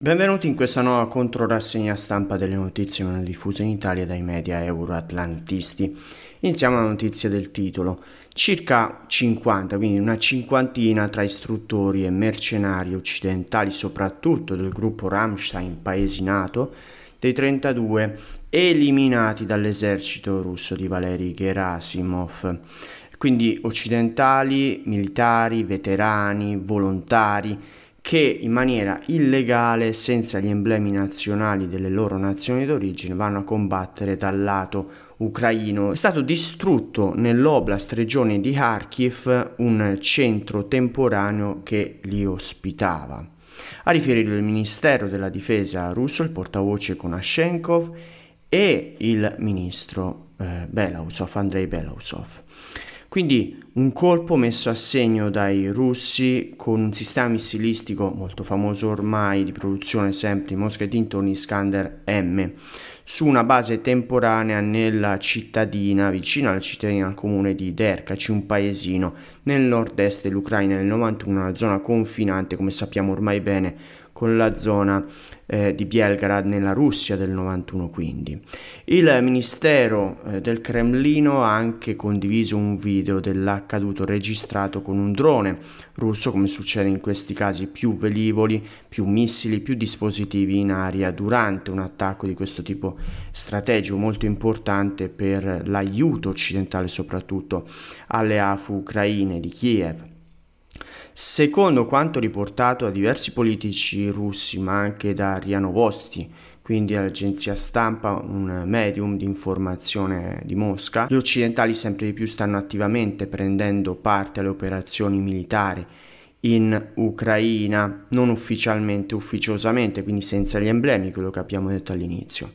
Benvenuti in questa nuova controrassegna stampa delle notizie meno diffuse in Italia dai media euroatlantisti. Iniziamo la notizia del titolo. Circa 50, quindi una cinquantina tra istruttori e mercenari occidentali, soprattutto del gruppo Rammstein, paesi NATO, dei 32 eliminati dall'esercito russo di Valery Gerasimov. Quindi occidentali, militari, veterani, volontari, che in maniera illegale, senza gli emblemi nazionali delle loro nazioni d'origine, vanno a combattere dal lato ucraino. È stato distrutto nell'oblast regione di Kharkiv un centro temporaneo che li ospitava. A riferire il Ministero della Difesa russo, il portavoce Konashenkov e il ministro eh, Belousov, Andrei Belausov. Quindi un colpo messo a segno dai russi con un sistema missilistico molto famoso ormai di produzione sempre di Mosca e dintorni Iskander M su una base temporanea nella cittadina, vicino alla cittadina al comune di Derkaci, un paesino nel nord-est dell'Ucraina nel 91, una zona confinante, come sappiamo ormai bene, con la zona eh, di Belgrad nella Russia del 91 quindi. Il ministero eh, del Cremlino ha anche condiviso un video dell'accaduto registrato con un drone russo come succede in questi casi più velivoli, più missili, più dispositivi in aria durante un attacco di questo tipo strategico molto importante per l'aiuto occidentale soprattutto alle AFU ucraine di Kiev. Secondo quanto riportato da diversi politici russi, ma anche da Ariano Vosti, quindi l'agenzia stampa, un medium di informazione di Mosca, gli occidentali sempre di più stanno attivamente prendendo parte alle operazioni militari in Ucraina, non ufficialmente, ufficiosamente, quindi senza gli emblemi, quello che abbiamo detto all'inizio.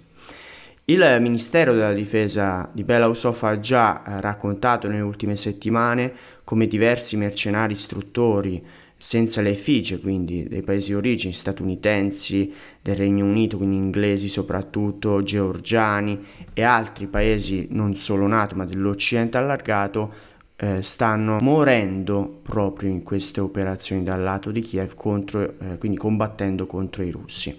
Il Ministero della Difesa di Belarusov ha già raccontato nelle ultime settimane come diversi mercenari istruttori, senza le effigie quindi dei paesi di origine, statunitensi, del Regno Unito, quindi inglesi soprattutto, georgiani e altri paesi non solo NATO ma dell'Occidente allargato, eh, stanno morendo proprio in queste operazioni dal lato di Kiev, contro, eh, quindi combattendo contro i russi.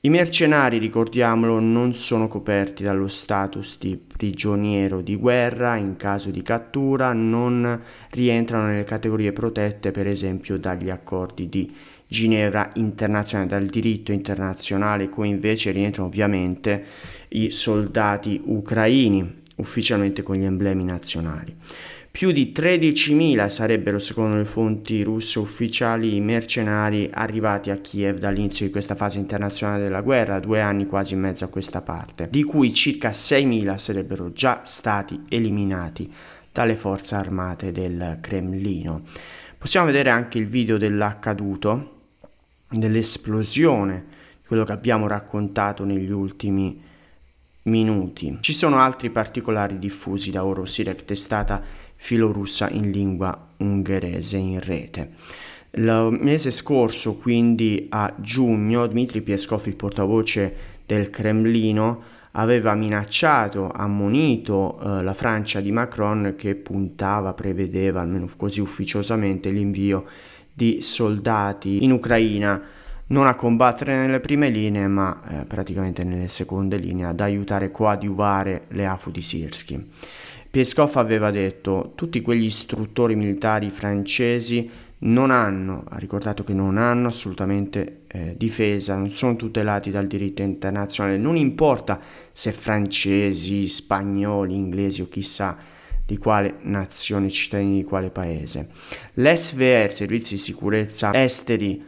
I mercenari, ricordiamolo, non sono coperti dallo status di prigioniero di guerra, in caso di cattura non rientrano nelle categorie protette per esempio dagli accordi di Ginevra internazionale, dal diritto internazionale, cui invece rientrano ovviamente i soldati ucraini, ufficialmente con gli emblemi nazionali. Più di 13.000 sarebbero, secondo le fonti russe ufficiali, i mercenari arrivati a Kiev dall'inizio di questa fase internazionale della guerra, due anni quasi e mezzo a questa parte, di cui circa 6.000 sarebbero già stati eliminati dalle forze armate del Cremlino. Possiamo vedere anche il video dell'accaduto, dell'esplosione, quello che abbiamo raccontato negli ultimi minuti. Ci sono altri particolari diffusi da Orosirec, testata filorussa in lingua ungherese in rete. Il mese scorso, quindi a giugno, Dmitry Peskov, il portavoce del Cremlino, aveva minacciato, ammonito eh, la Francia di Macron che puntava, prevedeva, almeno così ufficiosamente, l'invio di soldati in Ucraina non a combattere nelle prime linee ma eh, praticamente nelle seconde linee ad aiutare coadiuvare le AFU di Sirski. Peskov aveva detto tutti quegli istruttori militari francesi non hanno, ha ricordato che non hanno assolutamente eh, difesa, non sono tutelati dal diritto internazionale, non importa se francesi, spagnoli, inglesi o chissà di quale nazione, cittadini di quale paese. L'SVR, Servizi di Sicurezza Esteri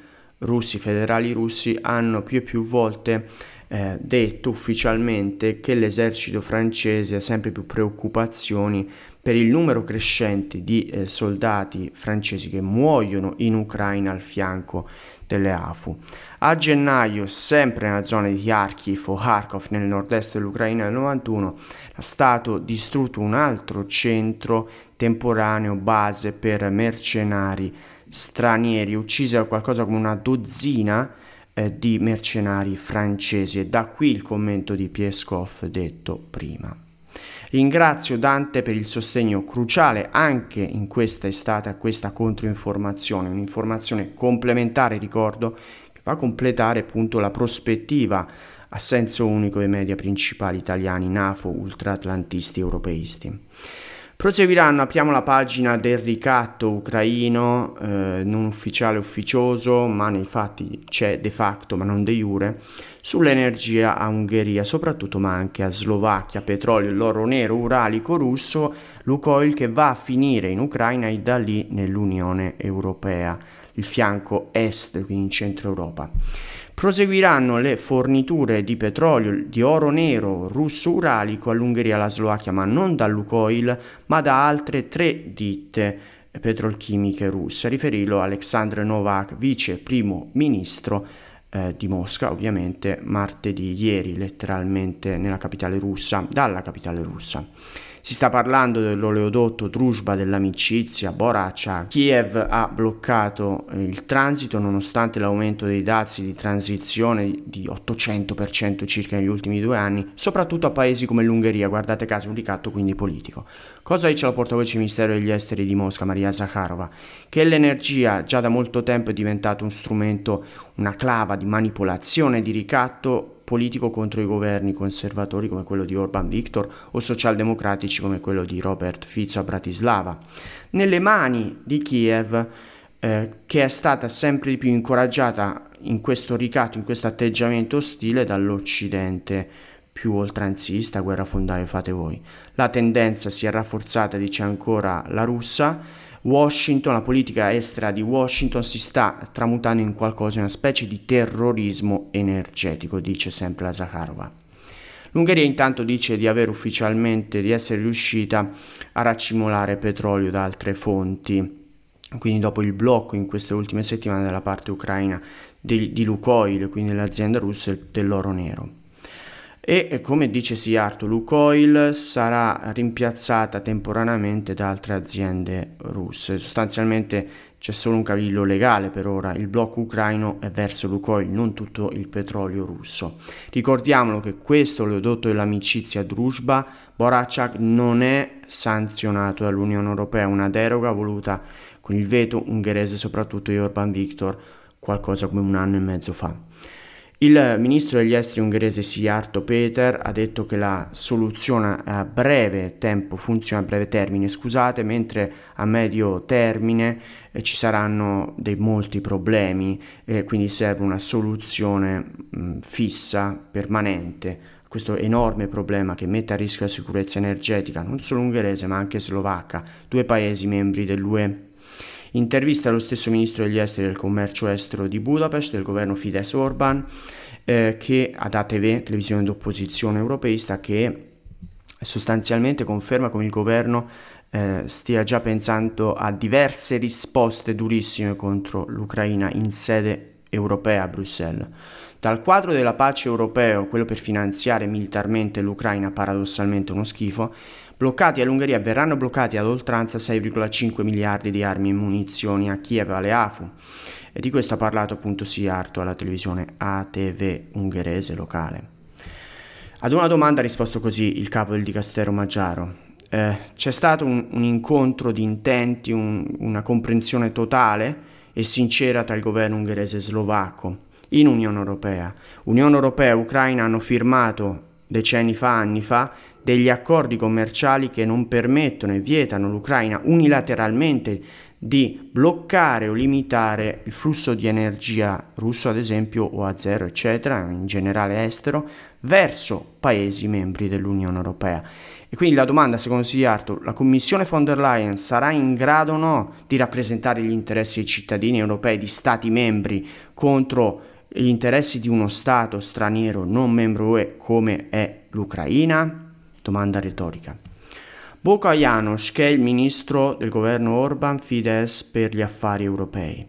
Russi, Federali Russi, hanno più e più volte eh, detto ufficialmente che l'esercito francese ha sempre più preoccupazioni per il numero crescente di eh, soldati francesi che muoiono in Ucraina al fianco delle AFU. A gennaio, sempre nella zona di Kharkiv o Kharkov nel nord-est dell'Ucraina del 91, è stato distrutto un altro centro temporaneo base per mercenari stranieri, uccisi da qualcosa come una dozzina eh, di mercenari francesi e da qui il commento di Pieskov detto prima. Ringrazio Dante per il sostegno cruciale anche in questa estate a questa controinformazione, un'informazione complementare, ricordo, che va a completare appunto la prospettiva a senso unico dei media principali italiani, NAFO, ultraatlantisti, europeisti. Proseguiranno, apriamo la pagina del ricatto ucraino, eh, non ufficiale ufficioso, ma nei fatti c'è de facto, ma non de jure, sull'energia a Ungheria, soprattutto ma anche a Slovacchia, petrolio, l'oro nero, uralico, russo, Lukoil che va a finire in Ucraina e da lì nell'Unione Europea, il fianco est, quindi in centro Europa. Proseguiranno le forniture di petrolio, di oro nero russo uralico all'Ungheria e alla Slovacchia, ma non da Lukoil, ma da altre tre ditte petrolchimiche russe, riferilo Aleksandr Novak, vice primo ministro eh, di Mosca, ovviamente martedì ieri letteralmente nella capitale russa, dalla capitale russa. Si sta parlando dell'oleodotto Trusba dell'amicizia, Boraccia. Kiev ha bloccato eh, il transito nonostante l'aumento dei dazi di transizione di 800% circa negli ultimi due anni, soprattutto a paesi come l'Ungheria, guardate caso un ricatto quindi politico. Cosa dice la portavoce Ministero degli Esteri di Mosca, Maria Zakharova? Che l'energia già da molto tempo è diventata un strumento, una clava di manipolazione, di ricatto politico contro i governi conservatori come quello di Orban Viktor o socialdemocratici come quello di Robert Fico a Bratislava. Nelle mani di Kiev, eh, che è stata sempre di più incoraggiata in questo ricatto, in questo atteggiamento ostile dall'Occidente più oltranzista, guerra fondale fate voi. La tendenza si è rafforzata, dice ancora la Russia, Washington, la politica estera di Washington si sta tramutando in qualcosa, una specie di terrorismo energetico, dice sempre la Zakharova. L'Ungheria intanto dice di aver ufficialmente, di essere riuscita a raccimolare petrolio da altre fonti. Quindi dopo il blocco in queste ultime settimane della parte ucraina di, di Lukoil, quindi l'azienda russa dell'oro nero e come dice sì Artulu Lukoil sarà rimpiazzata temporaneamente da altre aziende russe. Sostanzialmente c'è solo un cavillo legale per ora, il blocco ucraino è verso Lukoil, non tutto il petrolio russo. Ricordiamolo che questo oleodotto dell'amicizia Druzhba, Boracak non è sanzionato dall'Unione Europea, una deroga voluta con il veto ungherese soprattutto di Orban Viktor qualcosa come un anno e mezzo fa. Il ministro degli esteri ungherese Siarto Peter ha detto che la soluzione a breve tempo funziona a breve termine, scusate, mentre a medio termine eh, ci saranno dei molti problemi, eh, quindi serve una soluzione mh, mm, fissa, permanente questo enorme problema che mette a rischio la sicurezza energetica non solo ungherese ma anche slovacca, due paesi membri dell'UE. Intervista allo stesso ministro degli esteri e del commercio estero di Budapest del governo Fidesz Orban eh, che ad ATV, televisione d'opposizione europeista, che sostanzialmente conferma come il governo eh, stia già pensando a diverse risposte durissime contro l'Ucraina in sede europea a Bruxelles. Dal quadro della pace europeo, quello per finanziare militarmente l'Ucraina paradossalmente uno schifo, bloccati all'Ungheria verranno bloccati ad oltranza 6,5 miliardi di armi e munizioni a Kiev alle AFU. E di questo ha parlato appunto Siarto alla televisione ATV ungherese locale. Ad una domanda ha risposto così il capo del dicastero Maggiaro. Eh, c'è stato un, un, incontro di intenti, un, una comprensione totale e sincera tra il governo ungherese e slovacco in Unione Europea. Unione Europea e Ucraina hanno firmato decenni fa, anni fa, degli accordi commerciali che non permettono e vietano l'Ucraina unilateralmente di bloccare o limitare il flusso di energia russo, ad esempio, o a zero, eccetera, in generale estero, verso paesi membri dell'Unione Europea. E quindi la domanda, secondo Siarto, la Commissione von der Leyen sarà in grado o no di rappresentare gli interessi dei cittadini europei, di Stati membri, contro gli interessi di uno Stato straniero non membro UE come è l'Ucraina? Domanda retorica. Bokajanos, che è il ministro del governo Orban Fidesz per gli affari europei.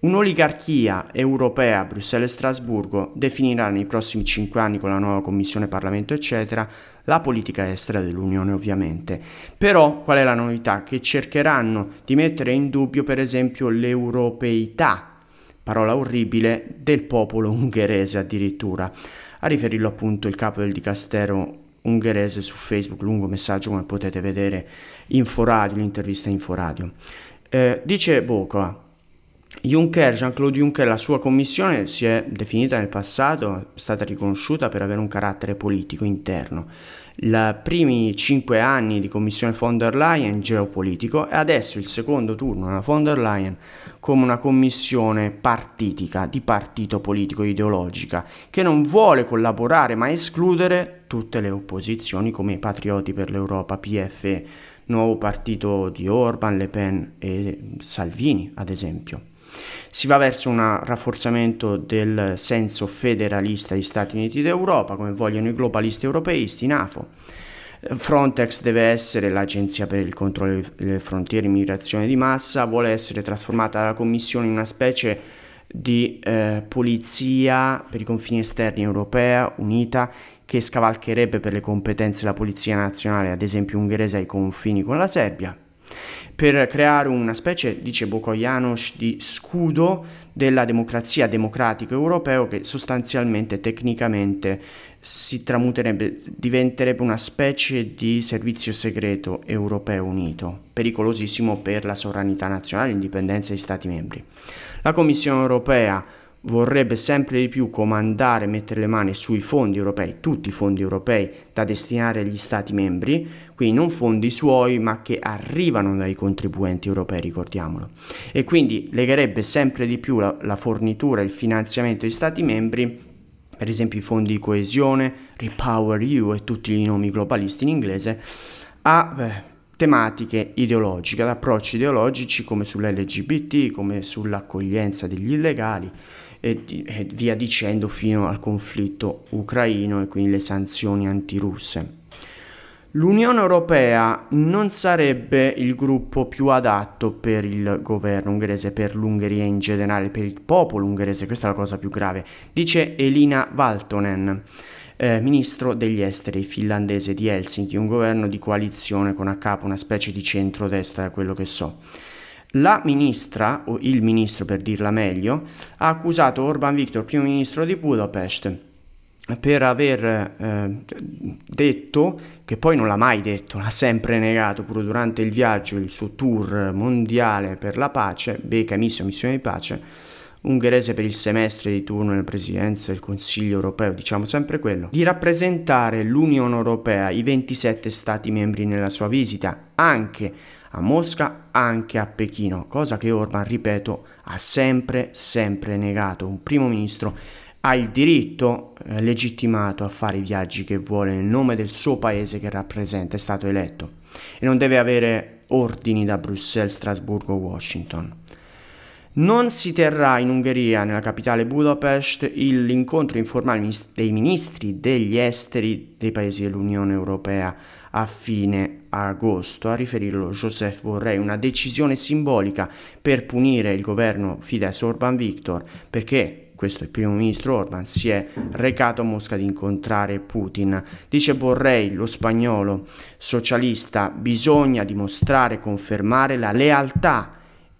Un'oligarchia europea, Bruxelles e Strasburgo, definirà nei prossimi cinque anni con la nuova Commissione Parlamento, eccetera, la politica estera dell'Unione ovviamente. Però qual è la novità? Che cercheranno di mettere in dubbio per esempio l'europeità parola orribile, del popolo ungherese addirittura. A riferirlo appunto il capo del dicastero ungherese su Facebook, lungo messaggio come potete vedere, in foradio, l'intervista Inforadio. Eh, dice Bocoa, Juncker, Jean-Claude Juncker, la sua commissione si è definita nel passato, è stata riconosciuta per avere un carattere politico interno i primi cinque anni di commissione von der Leyen geopolitico e adesso il secondo turno della von der Leyen come una commissione partitica, di partito politico ideologica, che non vuole collaborare ma escludere tutte le opposizioni come i Patrioti per l'Europa, PFE, nuovo partito di Orban, Le Pen e Salvini ad esempio si va verso un rafforzamento del senso federalista di Stati Uniti d'Europa, come vogliono i globalisti europeisti, NAFO. Frontex deve essere l'agenzia per il controllo delle frontiere e migrazione di massa, vuole essere trasformata dalla Commissione in una specie di eh, polizia per i confini esterni europea unita che scavalcherebbe per le competenze la Polizia Nazionale, ad esempio ungherese, ai confini con la Serbia per creare una specie, dice Bokojanov, di scudo della democrazia democratico europeo che sostanzialmente tecnicamente si tramuterebbe, diventerebbe una specie di servizio segreto europeo unito, pericolosissimo per la sovranità nazionale e l'indipendenza degli Stati membri. La Commissione europea vorrebbe sempre di più comandare, mettere le mani sui fondi europei, tutti i fondi europei da destinare agli Stati membri, quindi non fondi suoi ma che arrivano dai contribuenti europei, ricordiamolo. E quindi legherebbe sempre di più la, la fornitura, il finanziamento ai Stati membri per esempio i fondi di coesione, Repower EU e tutti i nomi globalisti in inglese, a beh, tematiche ideologiche, ad approcci ideologici come sull'LGBT, come sull'accoglienza degli illegali e, e via dicendo fino al conflitto ucraino e quindi le sanzioni antirusse. L'Unione Europea non sarebbe il gruppo più adatto per il governo ungherese, per l'Ungheria in generale, per il popolo ungherese, questa è la cosa più grave, dice Elina Valtonen. Eh, ministro degli esteri finlandese di Helsinki, un governo di coalizione con a capo una specie di centrodestra, da quello che so. La ministra, o il ministro per dirla meglio, ha accusato Orban Viktor, primo ministro di Budapest, per aver eh, detto, che poi non l'ha mai detto, l'ha sempre negato, pure durante il viaggio, il suo tour mondiale per la pace, Beca Missio, Missione di Pace, ungherese per il semestre di turno nella presidenza del Consiglio europeo, diciamo sempre quello, di rappresentare l'Unione Europea, i 27 Stati membri nella sua visita, anche a Mosca anche a Pechino, cosa che Orban, ripeto, ha sempre, sempre negato. Un primo ministro ha il diritto eh, legittimato a fare i viaggi che vuole nel nome del suo paese che rappresenta, è stato eletto e non deve avere ordini da Bruxelles, Strasburgo, o Washington. Non si terrà in Ungheria, nella capitale Budapest, l'incontro informale dei ministri degli esteri dei paesi dell'Unione Europea a fine agosto. A riferirlo Joseph Borrell, una decisione simbolica per punire il governo Fidesz Orban Victor perché questo è il primo ministro Orban, si è recato a Mosca ad incontrare Putin. Dice Borrell, lo spagnolo socialista, bisogna dimostrare, confermare la lealtà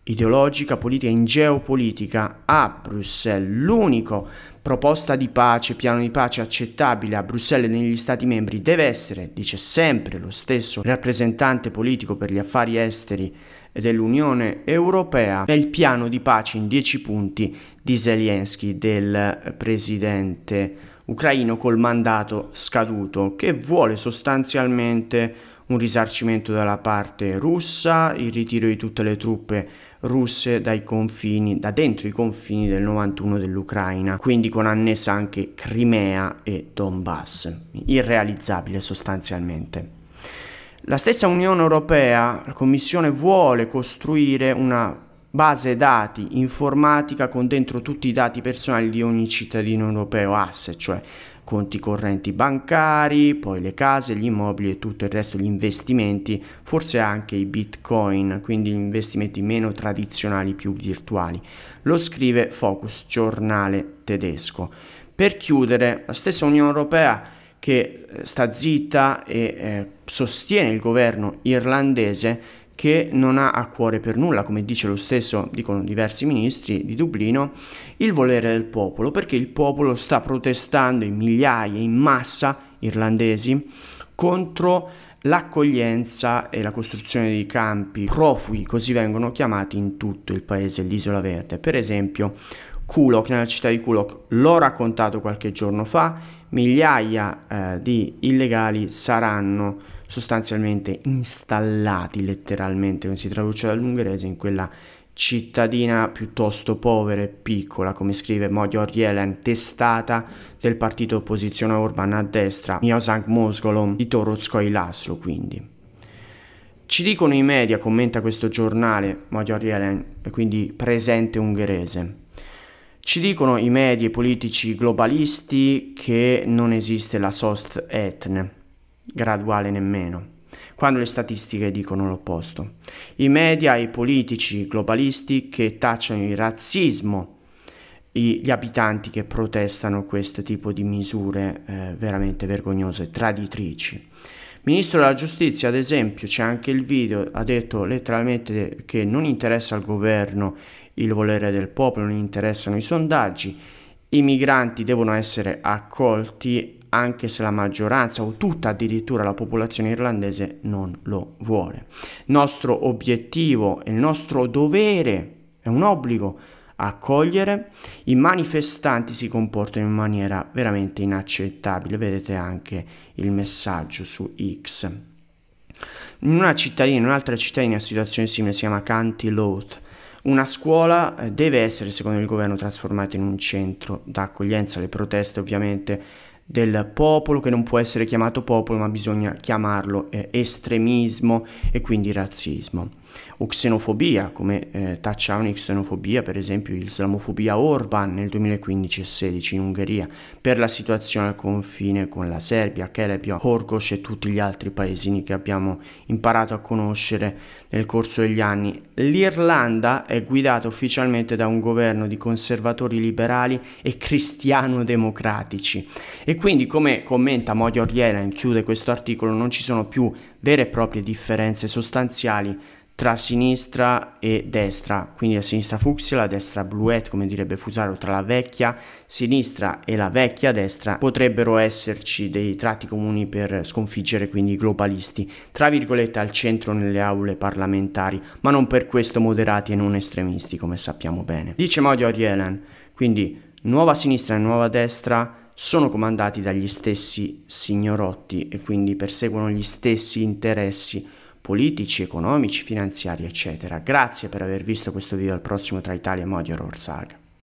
ideologica, politica in geopolitica a Bruxelles. L'unico proposta di pace, piano di pace accettabile a Bruxelles e negli Stati membri deve essere, dice sempre lo stesso rappresentante politico per gli affari esteri dell'Unione Europea, è il piano di pace in dieci punti di Zelensky, del presidente ucraino col mandato scaduto, che vuole sostanzialmente un risarcimento dalla parte russa, il ritiro di tutte le truppe russe dai confini, da dentro i confini del 91 dell'Ucraina, quindi con annessa anche Crimea e Donbass, irrealizzabile sostanzialmente. La stessa Unione Europea, la Commissione vuole costruire una base dati informatica con dentro tutti i dati personali di ogni cittadino europeo, ASSE, cioè conti correnti bancari, poi le case, gli immobili e tutto il resto, gli investimenti, forse anche i bitcoin, quindi gli investimenti meno tradizionali, più virtuali. Lo scrive Focus, giornale tedesco. Per chiudere, la stessa Unione Europea che eh, sta zitta e eh, sostiene il governo irlandese che non ha a cuore per nulla, come dice lo stesso, dicono diversi ministri di Dublino, il volere del popolo, perché il popolo sta protestando in migliaia, in massa, irlandesi, contro l'accoglienza e la costruzione di campi profughi, così vengono chiamati in tutto il paese, l'isola verde. Per esempio, Kulok, nella città di Kulok, l'ho raccontato qualche giorno fa, migliaia eh, di illegali saranno sostanzialmente installati letteralmente, non si traduce dall'ungherese, in quella cittadina piuttosto povera e piccola, come scrive Magyar Jelen, testata del partito opposizione urbana a destra, Miozang Mosgolom di Torozkoi Laszlo quindi. Ci dicono i media, commenta questo giornale, Magyar Jelen, quindi presente ungherese, ci dicono i media e i politici globalisti che non esiste la sost etne, graduale nemmeno, quando le statistiche dicono l'opposto. I media e i politici globalisti che tacciano il razzismo gli abitanti che protestano questo tipo di misure eh, veramente vergognose, traditrici. Ministro della giustizia, ad esempio, c'è anche il video, ha detto letteralmente che non interessa al governo il volere del popolo, non interessano i sondaggi, i migranti devono essere accolti anche se la maggioranza o tutta addirittura la popolazione irlandese non lo vuole. nostro obiettivo e il nostro dovere è un obbligo accogliere, i manifestanti si comportano in maniera veramente inaccettabile, vedete anche il messaggio su X. In una cittadina, in un'altra cittadina, una situazione simile si chiama County Loth, una scuola eh, deve essere, secondo il governo, trasformata in un centro d'accoglienza. Le proteste ovviamente del popolo, che non può essere chiamato popolo ma bisogna chiamarlo eh, estremismo e quindi razzismo o xenofobia, come eh, tacciavano di xenofobia per esempio l'islamofobia Orban nel 2015 e 16 in Ungheria, per la situazione al confine con la Serbia, Kelebio, Horgosh e tutti gli altri paesini che abbiamo imparato a conoscere nel corso degli anni. L'Irlanda è guidata ufficialmente da un governo di conservatori liberali e cristiano-democratici e quindi come commenta Modi Modio in chiude questo articolo, non ci sono più vere e proprie differenze sostanziali tra sinistra e destra, quindi la sinistra fucsia, la destra bluette, come direbbe Fusaro, tra la vecchia sinistra e la vecchia destra potrebbero esserci dei tratti comuni per sconfiggere quindi i globalisti, tra virgolette al centro nelle aule parlamentari, ma non per questo moderati e non estremisti, come sappiamo bene. Dice Maudio Rielen, quindi nuova sinistra e nuova destra sono comandati dagli stessi signorotti e quindi perseguono gli stessi interessi politici, economici, finanziari, eccetera. Grazie per aver visto questo video, al prossimo tra Italia e Modior Orsaga.